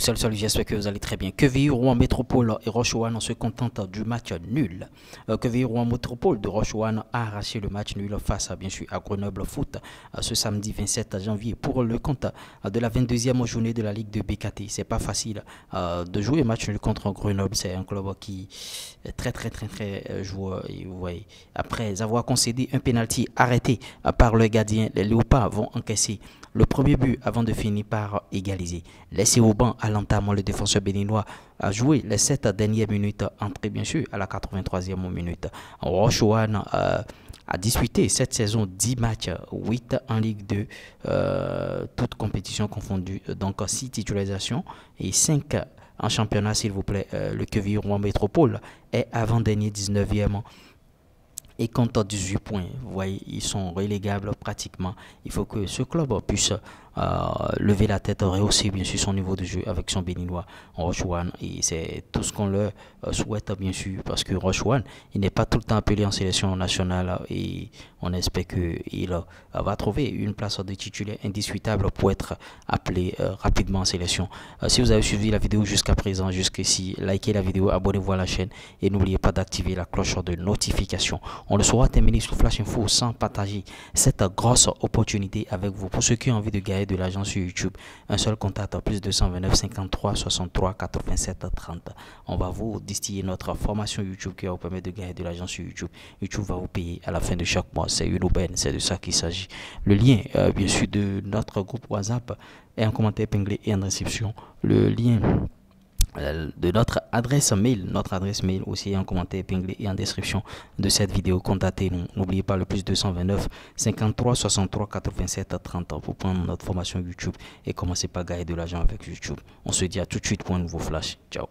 seul j'espère que vous allez très bien. Que Rouen Métropole et Rochouane se contentent du match nul. Euh, que Rouen Métropole de Rochouane a arraché le match nul face à, bien sûr, à Grenoble Foot euh, ce samedi 27 janvier pour le compte euh, de la 22e journée de la Ligue de BKT. C'est pas facile de jouer un match nul contre Grenoble. C'est un club qui est très, très, très, très joueur. voyez, après avoir concédé un penalty arrêté par le gardien, les Léopards vont encaisser le premier but avant de finir par égaliser. Laissez au banc à Lentement, le défenseur béninois a joué les 7 dernières minutes, entré bien sûr à la 83e minute. Rochouane One euh, a disputé cette saison 10 matchs, 8 en Ligue 2, euh, toutes compétitions confondues, donc 6 titularisations et 5 en championnat, s'il vous plaît. Euh, le le rouen Métropole est avant-dernier 19e et compte 18 points. Vous voyez, ils sont relégables pratiquement. Il faut que ce club puisse euh, lever la tête, rehausser bien sûr son niveau de jeu avec son béninois en Roche One. Et c'est tout ce qu'on leur euh, souhaite bien sûr parce que Roche One, il n'est pas tout le temps appelé en sélection nationale et on espère qu'il euh, va trouver une place de titulaire indiscutable pour être appelé rapidement en sélection. si vous avez suivi la vidéo jusqu'à présent, jusqu'ici, likez la vidéo, abonnez-vous à la chaîne et n'oubliez pas d'activer la cloche de notification. On le saura terminer sur Flash Info sans partager cette grosse opportunité avec vous. Pour ceux qui ont envie de gagner de l'agent sur YouTube. Un seul contact à plus 229 53 63 87 30. On va vous distiller notre formation YouTube qui va vous permettre de gagner de l'agence sur YouTube. YouTube va vous payer à la fin de chaque mois. C'est une aubaine, c'est de ça qu'il s'agit. Le lien, euh, bien sûr, de notre groupe WhatsApp et un commentaire épinglé et en réception Le lien euh, de notre adresse mail. Notre adresse mail aussi en commentaire épinglé et en description de cette vidéo. Contactez-nous. N'oubliez pas le plus 229 53 63 87 30 pour prendre notre formation YouTube et commencer par gagner de l'argent avec YouTube. On se dit à tout de suite pour un nouveau flash. Ciao.